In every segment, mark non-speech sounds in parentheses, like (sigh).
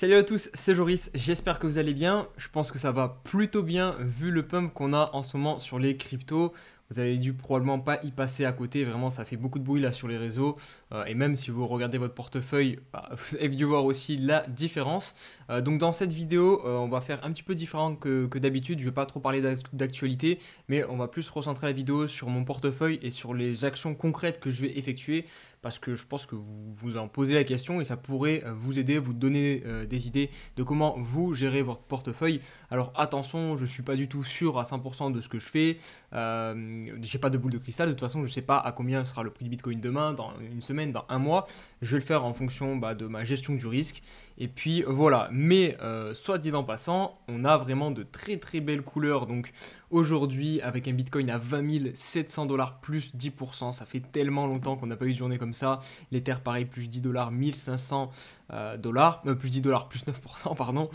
Salut à tous, c'est Joris, j'espère que vous allez bien. Je pense que ça va plutôt bien vu le pump qu'on a en ce moment sur les cryptos. Vous avez dû probablement pas y passer à côté, vraiment ça fait beaucoup de bruit là sur les réseaux. Euh, et même si vous regardez votre portefeuille, bah, (laughs) vous avez dû voir aussi la différence. Euh, donc dans cette vidéo, euh, on va faire un petit peu différent que, que d'habitude. Je ne vais pas trop parler d'actualité, mais on va plus recentrer la vidéo sur mon portefeuille et sur les actions concrètes que je vais effectuer parce que je pense que vous vous en posez la question et ça pourrait euh, vous aider, vous donner euh, des idées de comment vous gérez votre portefeuille. Alors attention, je ne suis pas du tout sûr à 100% de ce que je fais. Euh, j'ai pas de boule de cristal, de toute façon je ne sais pas à combien sera le prix du Bitcoin demain, dans une semaine, dans un mois. Je vais le faire en fonction bah, de ma gestion du risque et puis voilà, mais euh, soit dit en passant, on a vraiment de très très belles couleurs. Donc aujourd'hui, avec un Bitcoin à 20 700 dollars plus 10%, ça fait tellement longtemps qu'on n'a pas eu de journée comme ça. L'Ether, pareil, plus 10 dollars, 1500 euh, euh, dollars, plus 10 dollars, plus 9%, pardon.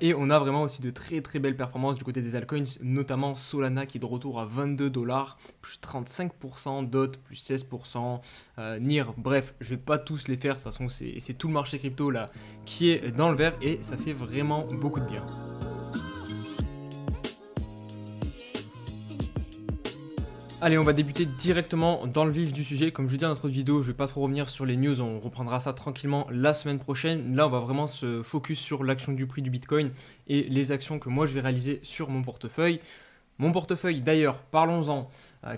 et on a vraiment aussi de très très belles performances du côté des altcoins, notamment Solana qui est de retour à 22 dollars, plus 35%, DOT, plus 16%, NIR. Bref, je vais pas tous les faire, de toute façon, c'est tout le marché crypto là qui dans le verre et ça fait vraiment beaucoup de bien. Allez, on va débuter directement dans le vif du sujet. Comme je dis dans notre vidéo, je vais pas trop revenir sur les news, on reprendra ça tranquillement la semaine prochaine. Là, on va vraiment se focus sur l'action du prix du Bitcoin et les actions que moi je vais réaliser sur mon portefeuille. Mon portefeuille, d'ailleurs, parlons-en.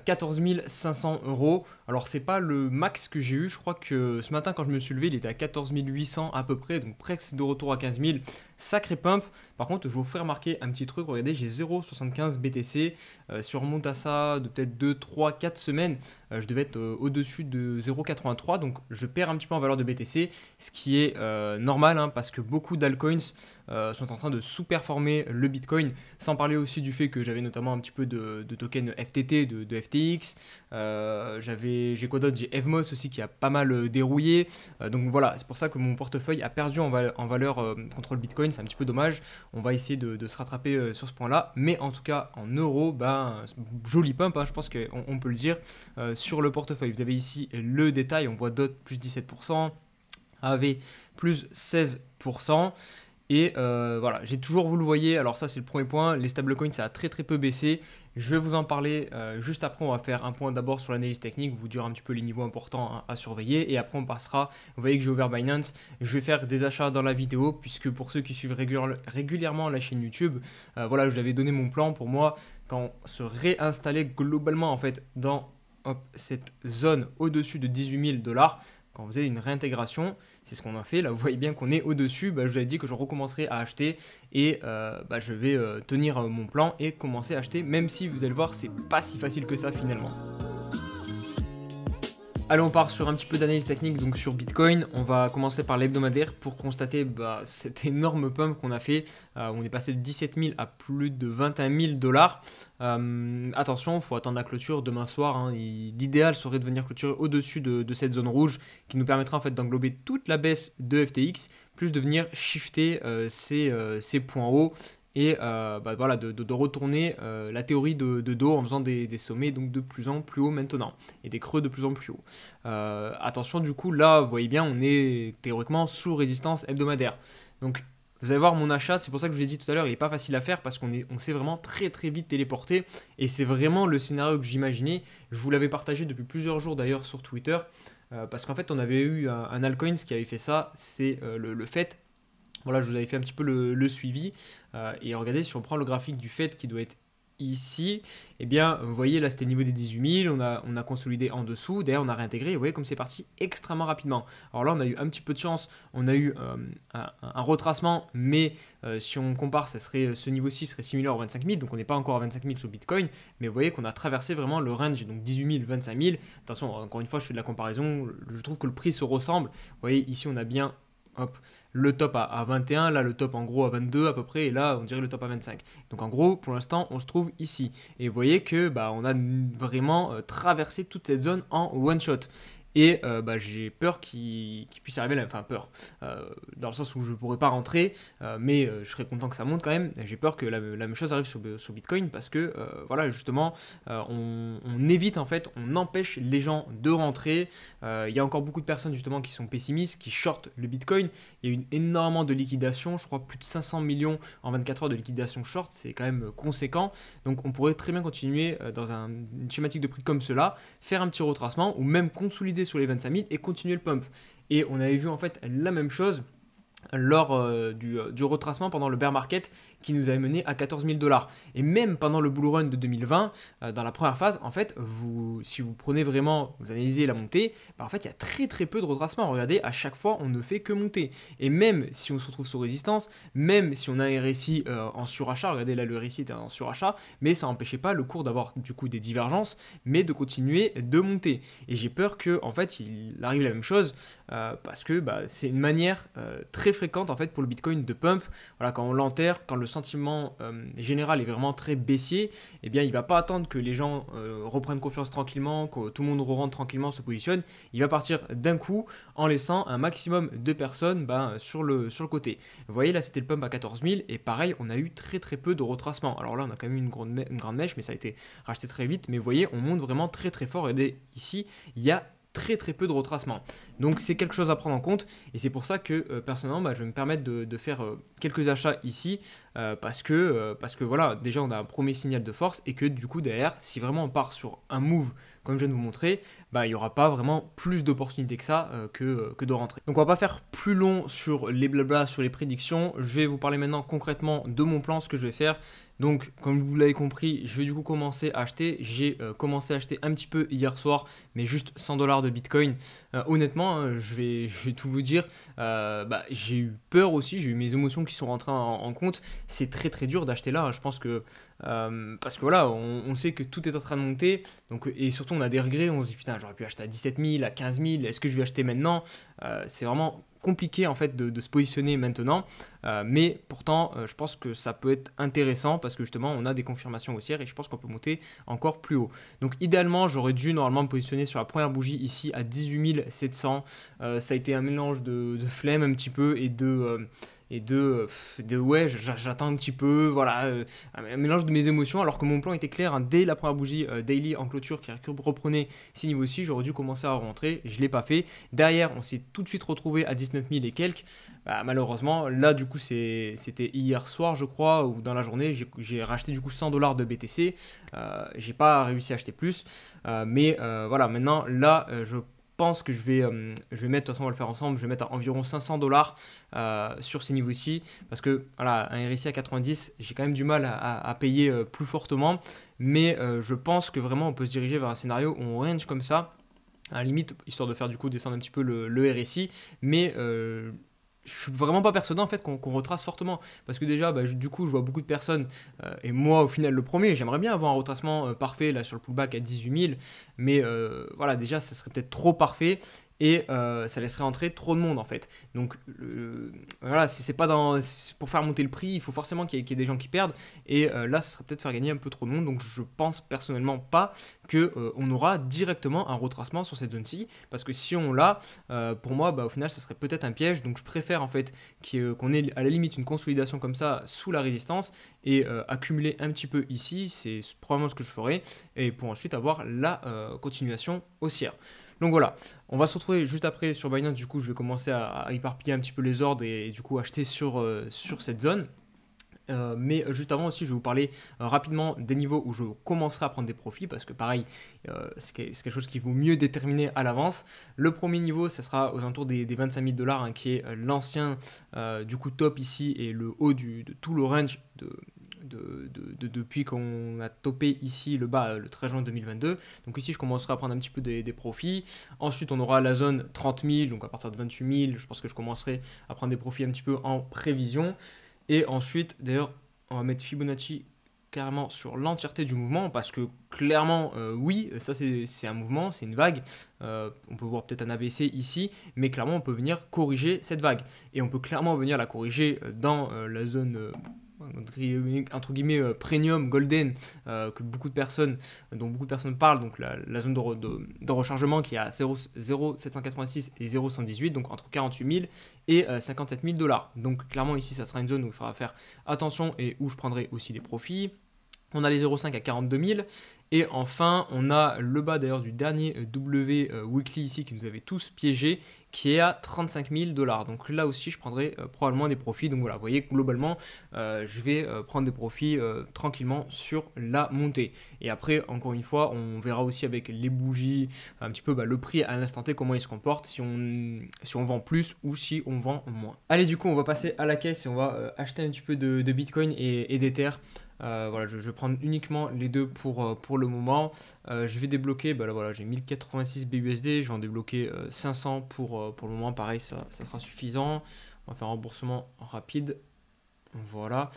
14 500 euros. Alors c'est pas le max que j'ai eu, je crois que ce matin quand je me suis levé il était à 14 800 à peu près, donc presque de retour à 15 000. Sacré pump. Par contre je vous fais remarquer un petit truc, regardez j'ai 0,75 BTC. sur si on à ça de peut-être 2, 3, 4 semaines, euh, je devais être euh, au-dessus de 0,83, donc je perds un petit peu en valeur de BTC, ce qui est euh, normal hein, parce que beaucoup d'alcoins sont en train de sous-performer le Bitcoin, sans parler aussi du fait que j'avais notamment un petit peu de, token FTT, de FTX. Euh, j'avais, j'ai quoi d'autre J'ai Evmos aussi qui a pas mal euh, dérouillé. Euh, donc voilà, c'est pour ça que mon portefeuille a perdu en, valeur contre le Bitcoin. C'est un petit peu dommage. On va essayer de, se rattraper sur ce point-là. Mais en tout cas, en euros, ben, joli pump, hein, je pense qu'on peut le dire, sur le portefeuille. Vous avez ici le détail, on voit DOT plus 17%, AV plus 16%. Et euh, voilà, j'ai toujours, vous le voyez, alors ça c'est le premier point, les stablecoins ça a très très peu baissé. Je vais vous en parler euh, juste après, on va faire un point d'abord sur l'analyse technique, vous dire un petit peu les niveaux importants hein, à surveiller. Et après on passera, vous voyez que j'ai ouvert Binance, je vais faire des achats dans la vidéo, puisque pour ceux qui suivent régulièrement la chaîne YouTube, euh, voilà, je vous avais donné mon plan pour moi, quand se réinstallait globalement en fait dans cette zone au-dessus de 18 000 dollars, quand vous avez une réintégration, c'est ce qu'on a fait. Là, vous voyez bien qu'on est au-dessus. Bah, je vous avais dit que je recommencerai à acheter et euh, bah, je vais euh, tenir euh, mon plan et commencer à acheter, même si vous allez voir, c'est pas si facile que ça finalement. Allez, on part sur un petit peu d'analyse technique donc sur Bitcoin. On va commencer par l'hebdomadaire pour constater bah, (laughs) cette énorme pump qu'on a fait. Euh, on est passé de 17 000 à plus de 21 000 dollars. Euh, attention, il faut attendre la clôture demain soir. Hein. L'idéal serait de venir clôturer au-dessus de, cette zone rouge qui nous permettra en fait d'englober toute la baisse de FTX, plus de venir shifter euh, ces, ces points hauts et euh, bah, voilà, de, retourner euh, la théorie de, dos en faisant des, sommets donc de plus en plus haut maintenant et des creux de plus en plus haut. Euh, attention du coup là vous voyez bien on est théoriquement sous résistance hebdomadaire. Donc vous allez voir mon achat, c'est pour ça que je vous l'ai dit tout à l'heure, il n'est pas facile à faire parce qu'on on s'est vraiment très très vite téléporté et c'est vraiment le scénario que j'imaginais. Je vous l'avais partagé depuis plusieurs jours d'ailleurs sur Twitter. parce qu'en fait, on avait eu un, un qui avait fait ça, c'est le fait voilà, je vous avais fait un petit peu le, suivi. Euh, et regardez, si on prend le graphique du fait qui doit être ici, eh bien, vous voyez, là, c'était le niveau des 18 000, on a, consolidé en dessous, D'ailleurs, on a réintégré, vous voyez comme c'est parti extrêmement rapidement. Alors là, on a eu un petit peu de chance, on a eu euh, un, retracement, mais euh, si on compare, ça serait, ce niveau-ci serait similaire aux 25 000, donc on n'est pas encore à 25 000 sur Bitcoin, mais vous voyez qu'on a traversé vraiment le range, donc 18 000, 25 000. Attention, encore une fois, je fais de la comparaison, je trouve que le prix se ressemble. Vous voyez, ici, on a bien hop, le top à, 21, là le top en gros à 22 à peu près, et là on dirait le top à 25. Donc en gros, pour l'instant, on se trouve ici. Et vous voyez que bah, on a vraiment euh, traversé toute cette zone en one shot. Et euh, bah, j'ai peur qu'il puisse arriver Enfin, peur. Euh, dans le sens où je ne pourrais pas rentrer, euh, mais je serais content que ça monte quand même. J'ai peur que la, même chose arrive sur, Bitcoin parce que, voilà, justement, on, évite en fait, on empêche les gens de rentrer. Il y a encore beaucoup de personnes justement qui sont pessimistes, qui shortent le Bitcoin. Il y a eu énormément de liquidations, je crois plus de 500 millions en 24 heures de liquidation short, c'est quand même conséquent. Donc on pourrait très bien continuer dans un, une schématique de prix comme cela, faire un petit retracement ou même consolider sous les 25 000 et continuer le pump. Et on avait vu en fait la même chose lors euh, du, euh, du, retracement pendant le bear market nous avait mené à 14 000 dollars. Et même pendant le bull run de 2020, euh, dans la première phase, en fait, vous, si vous prenez vraiment, vous analysez la montée, bah, en fait, il y a très très peu de retracement. Regardez, à chaque fois, on ne fait que monter. Et même si on se retrouve sous résistance, même si on a un RSI euh, en surachat, regardez là, le récit est en surachat, mais ça empêchait pas le cours d'avoir du coup des divergences, mais de continuer de monter. Et j'ai peur que, en fait, il arrive la même chose euh, parce que bah, c'est une manière très fréquente en fait pour le Bitcoin de pump. Voilà, quand on l'enterre, quand le sentiment euh, général est vraiment très baissier, et eh bien, il va pas attendre que les gens euh, reprennent confiance tranquillement, que tout le monde rentre tranquillement, se positionne. Il va partir d'un coup en laissant un maximum de personnes bas ben, sur, le, sur le côté. voyez, là, c'était le pump à 14 000 et pareil, on a eu très très peu de retracement. Alors là, on a quand même eu une grande, grande mèche, mais ça a été racheté très vite. Mais vous voyez, on monte vraiment très très fort. et dès ici, il y a très très peu de retracement. Donc c'est quelque chose à prendre en compte et c'est pour ça que euh, personnellement bah, je vais me permettre de, faire euh, quelques achats ici euh, parce, que, parce que voilà déjà on a un premier signal de force et que du coup derrière si vraiment on part sur un move comme je viens de vous montrer, bah, il n'y aura pas vraiment plus d'opportunités que ça que, que de rentrer. Donc on va pas faire plus long sur les blabla, sur les prédictions, je vais vous parler maintenant concrètement de mon plan, ce que je vais faire, donc, comme vous l'avez compris, je vais du coup commencer à acheter. J'ai euh, commencé à acheter un petit peu hier soir, mais juste 100 dollars de Bitcoin. Euh, honnêtement, hein, je, vais, (laughs) je vais tout vous dire, euh, bah, j'ai eu peur aussi, j'ai eu mes émotions qui sont rentrées en, compte. C'est très très dur d'acheter là. Je pense que parce que voilà, on, sait que tout est en train de monter, donc, et surtout on a des regrets, on se dit putain j'aurais pu acheter à 17 000, à 15 000, est-ce que je vais acheter maintenant C'est vraiment compliqué en fait de, se positionner maintenant, euh, mais pourtant euh, je pense que ça peut être intéressant parce que justement on a des confirmations haussières et je pense qu'on peut monter encore plus haut. Donc idéalement j'aurais dû normalement me positionner sur la première bougie ici à 18 700. Euh, ça a été un mélange de, flemme un petit peu et de et de, de ouais, j'attends un petit peu, voilà, euh, un mélange de mes émotions, alors que mon plan était clair, hein, dès la première bougie euh, daily en clôture qui reprenait ces niveaux-ci, j'aurais dû commencer à rentrer, je ne l'ai pas fait. Derrière, on s'est tout de suite retrouvé à 19 000 et quelques, bah, malheureusement, là du coup c'était hier soir je crois, ou dans la journée, j'ai racheté du coup 100 dollars de BTC, euh, j'ai pas réussi à acheter plus, mais voilà, maintenant là je pense que je vais, euh, je mettre, de toute façon on va le faire ensemble, je vais mettre environ 500 dollars euh, sur ces niveaux-ci, parce que voilà, un RSI à 90, j'ai quand même du mal à, payer euh, plus fortement, mais je pense que vraiment on peut se diriger vers un scénario où on range comme ça, à la limite, histoire de faire du coup descendre un petit peu le, RSI, mais euh, je suis vraiment pas persuadé en fait qu'on retrace fortement parce que déjà bah, du coup je vois beaucoup de personnes euh, et moi au final le premier j'aimerais bien avoir un retracement euh, parfait là sur le pullback à 18 000 mais euh, voilà déjà ce serait peut-être trop parfait et euh, ça laisserait entrer trop de monde en fait. Donc voilà, c'est pas pour faire monter le prix, il faut forcément qu'il y, ait des gens qui perdent et euh, là ça serait peut-être faire gagner un peu trop de monde. Donc je pense personnellement pas qu'on euh, on aura directement un retracement sur cette zone-ci parce que si on l'a, pour moi bah, au final ça serait peut-être un piège. Donc je préfère en fait qu'on ait à la limite une consolidation comme ça sous la résistance et accumuler un petit peu ici, c'est probablement ce que je ferai et pour ensuite avoir la continuation haussière. Donc voilà, on va se retrouver juste après sur Binance. Du coup, je vais commencer à, éparpiller un petit peu les ordres et, du coup acheter sur, euh, sur cette zone. Euh, mais euh, juste avant aussi, je vais vous parler rapidement des niveaux où je commencerai à prendre des profits parce que pareil, c'est quelque chose qui vaut mieux déterminer à l'avance. Le premier niveau, ça sera aux alentours des, 25 000 dollars, hein, qui est l'ancien du coup top ici et le haut du, de tout le range de, de, depuis qu'on a topé ici le bas euh, le 13 juin 2022. Donc ici, je commencerai à prendre un petit peu des, profits. Ensuite, on aura la zone 30 000, donc à partir de 28 000, je pense que je commencerai à prendre des profits un petit peu en prévision. Et ensuite, d'ailleurs, on va mettre Fibonacci carrément sur l'entièreté du mouvement parce que clairement euh, oui ça c'est un mouvement c'est une vague euh, on peut voir peut-être un ABC ici mais clairement on peut venir corriger cette vague et on peut clairement venir la corriger dans la zone entre guillemets euh, premium, golden, euh, que beaucoup de personnes, dont beaucoup de personnes parlent, donc la, zone de, rechargement qui est à 0,786 et 0,118, donc entre 48 000 et 57 euh, 000 dollars. Donc clairement ici, ça sera une zone où il faudra faire attention et où je prendrai aussi des profits. On a les 0,5 à 42 000. Et enfin, on a le bas d'ailleurs du dernier euh, W euh, weekly ici qui nous avait tous piégé, qui est à 35 000 dollars. Donc là aussi, je prendrai euh, probablement des profits. Donc voilà, vous voyez, globalement, je vais prendre des profits tranquillement sur la montée. Et après, encore une fois, on verra aussi avec les bougies, un petit peu bah, le prix à l'instant T, comment il se comporte, si on, si on vend plus ou si on vend moins. Allez, du coup, on va passer à la caisse et on va acheter un petit peu de, Bitcoin et, et d'Ether. Euh, voilà, je, vais prendre uniquement les deux pour, euh, pour le moment. Euh, je vais débloquer, bah voilà, j'ai 1086 BUSD, je vais en débloquer 500 pour, pour le moment, pareil, ça, sera suffisant. On va faire un remboursement rapide. Voilà.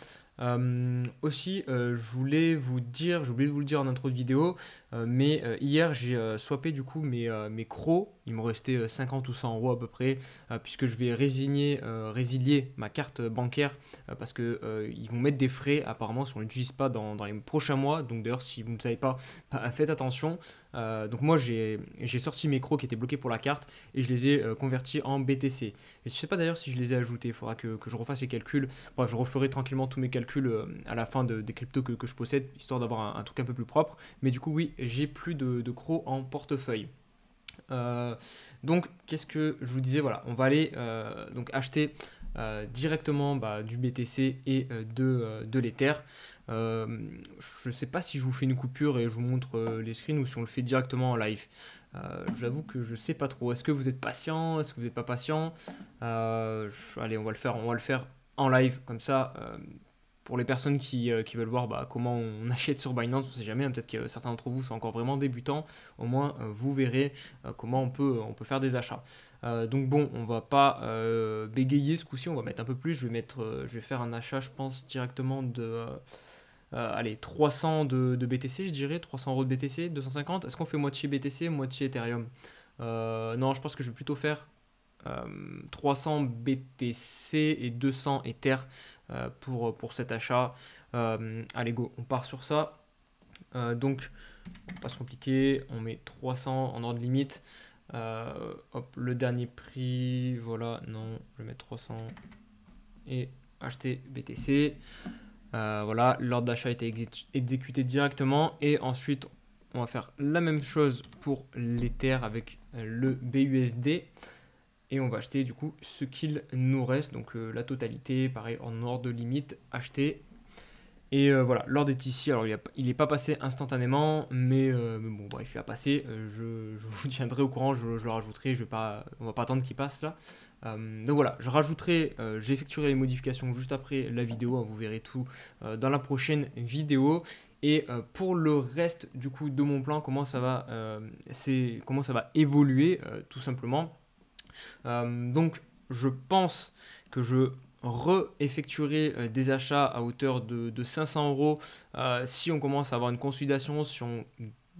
aussi, je voulais vous dire, j'ai oublié de vous le dire en intro de vidéo, mais hier j'ai swappé du coup mes crocs il me restait 50 euh, ou 100 euros à peu près, euh, puisque je vais résigner, euh, résilier ma carte bancaire, parce qu'ils vont mettre des frais apparemment si on ne l'utilise pas dans, les prochains mois. Donc d'ailleurs, si vous ne savez pas, (laughs) bah, faites attention. donc moi, j'ai sorti mes crocs qui étaient bloqués pour la carte et je les ai convertis en BTC. Et je ne sais pas d'ailleurs si je les ai ajoutés, il faudra que, je refasse les calculs. Bref, je referai tranquillement tous mes calculs à la fin de, des cryptos que, que, je possède, histoire d'avoir un, truc un peu plus propre. Mais du coup, oui, j'ai plus de crocs en portefeuille. Euh, donc, qu'est-ce que je vous disais Voilà, on va aller euh, donc acheter euh, directement bah, du BTC et de, de l'Ether. je ne sais pas si je vous fais une coupure et je vous montre les screens ou si on le fait directement en live. J'avoue que je ne sais pas trop. Est-ce que vous êtes patient Est-ce que vous n'êtes pas patient Allez, on va le faire. On va le faire en live comme ça pour les personnes qui, euh, veulent voir bah, comment on (laughs) achète sur Binance, on ne sait jamais, hein, peut-être que certains d'entre vous sont encore vraiment débutants, au moins euh, vous verrez euh, comment on peut, on peut faire des achats. donc bon, on va pas bégayer ce coup-ci, on va mettre un peu plus. Je vais, mettre, je vais faire un achat, je pense, directement de... allez, 300 de, BTC, je dirais, 300 euros de BTC, 250. Est-ce qu'on fait moitié BTC, moitié Ethereum Non, je pense que je vais plutôt faire 300 euh, BTC et 200 Ether euh, pour, pour cet achat. Euh, allez, go, on part sur ça. donc, pas se compliquer, on met 300 en ordre limite. hop, le dernier prix, voilà, non, je mets 300 et acheter BTC. voilà, l'ordre d'achat a été exécuté directement et ensuite on va faire la même chose pour l'Ether avec le BUSD et on va acheter du coup ce qu'il nous reste, donc euh, la totalité, pareil en ordre de limite, acheter. Et euh, voilà, l'ordre est ici, alors il n'est pas passé instantanément, euh, mais, bon bref, il va passer, je, vous tiendrai au courant, je, le rajouterai, je vais pas, on va pas attendre qu'il passe là. donc voilà, je rajouterai, j'effectuerai les modifications juste après la vidéo, hein, vous verrez tout dans la prochaine vidéo. Et pour le reste du coup de mon plan, comment ça va, comment ça va évoluer tout simplement. Euh, donc je pense que je re euh, des achats à hauteur de, 500 euros euh, si on commence à avoir une consolidation, si on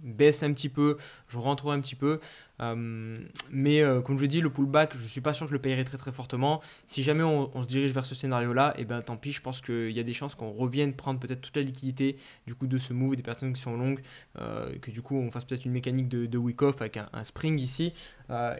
baisse un petit peu, je rentre un petit peu. Euh, mais euh, comme je dis, le pullback, je suis pas sûr que je le paierai très très fortement. Si jamais on, se dirige vers ce scénario-là, et eh ben tant pis, je pense qu'il y a des chances qu'on revienne prendre peut-être toute la liquidité du coup de ce move des personnes qui sont longues, euh, que du coup on fasse peut-être une mécanique de, de week-off avec un, spring ici,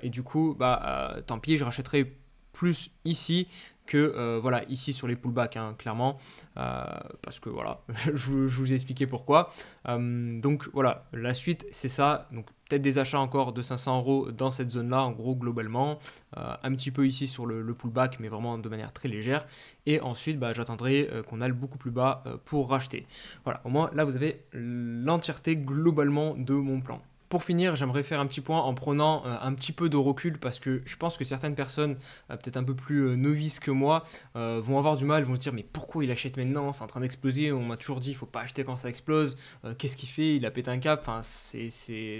et du coup bah tant pis, je rachèterai plus ici que euh, voilà ici sur les pullbacks hein, clairement euh, parce que voilà (laughs) je, vous ai expliqué pourquoi euh, donc voilà la suite c'est ça donc peut-être des achats encore de 500 euros dans cette zone là en gros globalement un petit peu ici sur le, pullback mais vraiment de manière très légère et ensuite bah, j'attendrai qu'on aille beaucoup plus bas pour racheter voilà au moins là vous avez l'entièreté globalement de mon plan pour finir, j'aimerais faire un petit point en prenant euh, un petit peu de recul parce que je pense que certaines personnes, euh, peut-être un peu plus euh, novices que moi, vont avoir du mal, vont se dire mais pourquoi il achète maintenant C'est en train d'exploser, on m'a toujours dit il faut pas acheter quand ça explose, qu'est-ce qu'il fait Il a pété un cap, enfin c'est,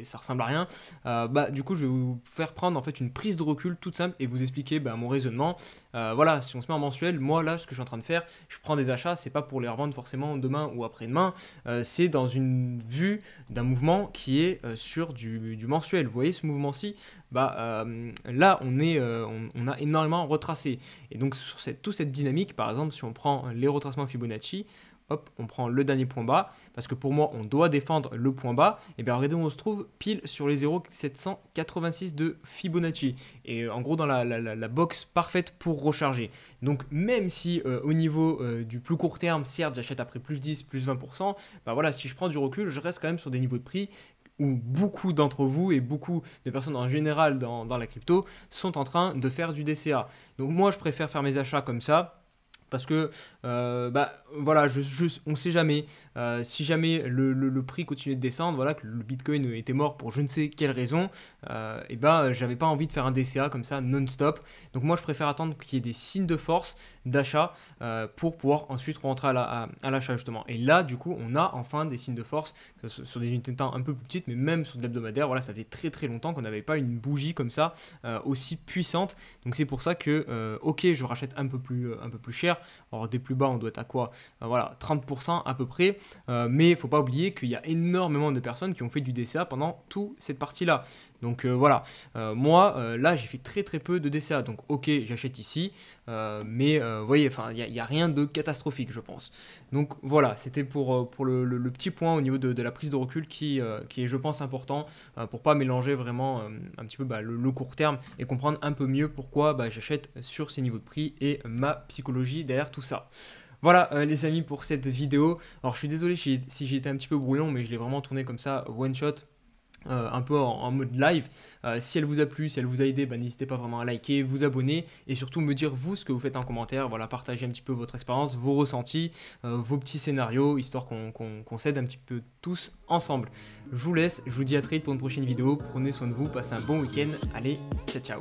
ça ressemble à rien. bah, du coup, je vais vous faire prendre en fait une prise de recul toute simple et vous expliquer bah, mon raisonnement. voilà, si on se met en mensuel, moi là, ce que je suis en train de faire, je prends des achats, c'est pas pour les revendre forcément demain ou après-demain, c'est dans une vue d'un mouvement qui est sur du, mensuel. voyez ce mouvement-ci bah, euh, Là, on, est, euh, on, a énormément retracé. Et donc, sur cette, toute cette dynamique, par exemple, si on prend les retracements Fibonacci, hop, on prend le dernier point bas, parce que pour moi, on doit défendre le point bas, et eh bien regardez où on se trouve, pile sur les 0,786 de Fibonacci, et euh, en gros dans la, la, la, box parfaite pour recharger. Donc même si au niveau du plus court terme, certes, j'achète après plus 10, plus 20%, bah voilà, si je prends du recul, je reste quand même sur des niveaux de prix où beaucoup d'entre vous et beaucoup de personnes en général dans, dans la crypto sont en train de faire du DCA. Donc moi, je préfère faire mes achats comme ça parce que euh, bah voilà je, sait jamais euh, si jamais le, prix continuait de descendre voilà que le bitcoin était mort pour je ne sais quelle raison euh, et ben j'avais pas envie de faire un DCA comme ça non stop donc moi je préfère attendre qu'il y ait des signes de force d'achat euh, pour pouvoir ensuite rentrer à, l'achat justement et là du coup on a enfin des signes de force sur des unités de temps un peu plus petites mais même sur de l'hebdomadaire voilà ça faisait très très longtemps qu'on n'avait pas une bougie comme ça aussi puissante donc c'est pour ça que ok je rachète un peu plus cher alors des plus bas, on doit être à quoi euh, Voilà, 30% à peu près. Euh, mais il faut pas oublier qu'il y a énormément de personnes qui ont fait du DCA pendant toute cette partie-là. Donc euh, voilà, euh, moi euh, là j'ai fait très très peu de DCA, donc ok j'achète ici, mais vous voyez, il n'y a, rien de catastrophique je pense. Donc voilà, c'était pour, pour le, petit point au niveau de, la prise de recul qui, qui est je pense important pour pas mélanger vraiment un petit peu bah, le, court terme et comprendre un peu mieux pourquoi bah, j'achète sur ces niveaux de prix et ma psychologie derrière tout ça. Voilà les amis pour cette vidéo. Alors je suis désolé si j'ai été un petit peu brouillon, mais je l'ai vraiment tourné comme ça, one shot, euh, un peu en, mode live. Euh, si elle vous a plu, si elle vous a aidé, bah, n'hésitez pas vraiment à liker, vous abonner et surtout me dire vous ce que vous faites en commentaire. Voilà, partagez un petit peu votre expérience, vos ressentis, euh, vos petits scénarios, histoire qu'on qu s'aide un petit peu tous ensemble. Je vous laisse, je vous dis à très vite pour une prochaine vidéo. Prenez soin de vous, passez un bon week-end. Allez, ciao ciao.